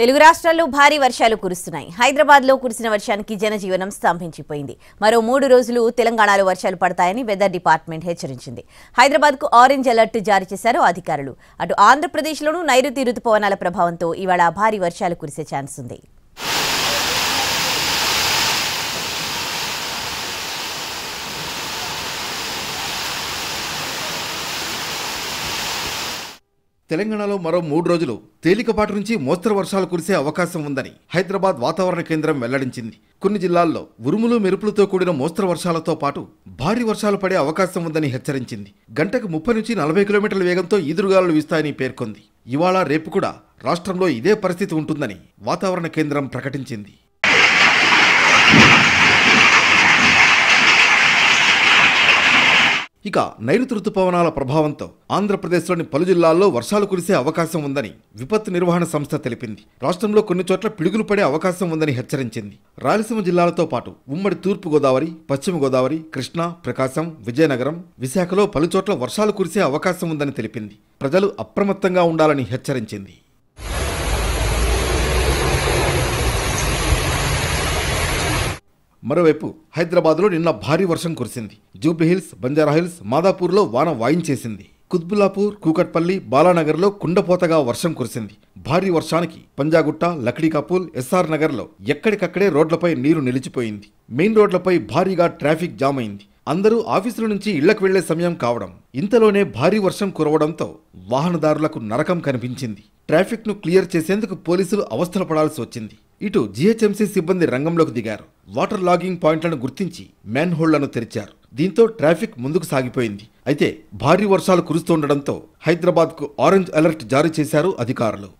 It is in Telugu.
తెలుగు రాష్ట్రాల్లో భారీ వర్షాలు కురుస్తున్నాయి హైదరాబాద్లో కురిసిన వర్షానికి జనజీవనం స్తంభించిపోయింది మరో మూడు రోజులు తెలంగాణలో వర్షాలు పడతాయని వెదర్ డిపార్ట్మెంట్ హెచ్చరించింది హైదరాబాద్కు ఆరెంజ్ అలర్ట్ జారీ చేశారు అధికారులు అటు ఆంధ్రప్రదేశ్లోనూ నైరుతి రుతుపవనాల ప్రభావంతో ఇవాళ భారీ వర్షాలు కురిసే ఛాన్స్ ఉంది తెలంగాణలో మరో మూడు రోజులు తేలికపాటి నుంచి మోస్తరు వర్షాలు కురిసే అవకాశం ఉందని హైదరాబాద్ వాతావరణ కేంద్రం వెల్లడించింది కొన్ని జిల్లాల్లో ఉరుములు మెరుపులతో కూడిన మోస్తరు వర్షాలతో పాటు భారీ వర్షాలు పడే అవకాశం ఉందని హెచ్చరించింది గంటకు ముప్పై నుంచి నలభై కిలోమీటర్ల వేగంతో ఈదురుగాలు వీస్తాయని పేర్కొంది ఇవాళ రేపు కూడా రాష్ట్రంలో ఇదే పరిస్థితి ఉంటుందని వాతావరణ కేంద్రం ప్రకటించింది ఇక నైరుతి రుతుపవనాల ప్రభావంతో ఆంధ్రప్రదేశ్లోని పలు జిల్లాల్లో వర్షాలు కురిసే అవకాశం ఉందని విపత్తు నిర్వహణ సంస్థ తెలిపింది రాష్ట్రంలో కొన్ని చోట్ల పిడుగులు పడే అవకాశం ఉందని హెచ్చరించింది రాయలసీమ జిల్లాలతో పాటు ఉమ్మడి తూర్పు గోదావరి పశ్చిమ గోదావరి కృష్ణా ప్రకాశం విజయనగరం విశాఖలో పలుచోట్ల వర్షాలు కురిసే అవకాశం ఉందని తెలిపింది ప్రజలు అప్రమత్తంగా ఉండాలని హెచ్చరించింది మరోవైపు హైదరాబాద్లో నిన్న భారీ వర్షం కురిసింది జూబ్లీహిల్స్ బంజారాహిల్స్ మాదాపూర్లో వాన వాయించేసింది కుత్బులాపూర్ కూకట్పల్లి బాలానగర్లో కుండపోతగా వర్షం కురిసింది భారీ వర్షానికి పంజాగుట్ట లక్డీకాపూల్ ఎస్ఆర్ నగర్లో ఎక్కడికక్కడే రోడ్లపై నీరు నిలిచిపోయింది మెయిన్ రోడ్లపై భారీగా ట్రాఫిక్ జామ్ అయింది అందరూ ఆఫీసుల నుంచి ఇళ్లకు వెళ్లే సమయం కావడం ఇంతలోనే భారీ వర్షం కురవడంతో వాహనదారులకు నరకం కనిపించింది ట్రాఫిక్ను క్లియర్ చేసేందుకు పోలీసులు అవస్థలు పడాల్సి వచ్చింది ఇటు జీహెచ్ఎంసీ సిబ్బంది రంగంలోకి దిగారు వాటర్ లాగింగ్ పాయింట్లను గుర్తించి మ్యాన్ హోల్డ్లను తెరిచారు దీంతో ట్రాఫిక్ ముందుకు సాగిపోయింది అయితే భారీ వర్షాలు కురుస్తుండటంతో హైదరాబాద్కు ఆరెంజ్ అలర్ట్ జారీ చేశారు అధికారులు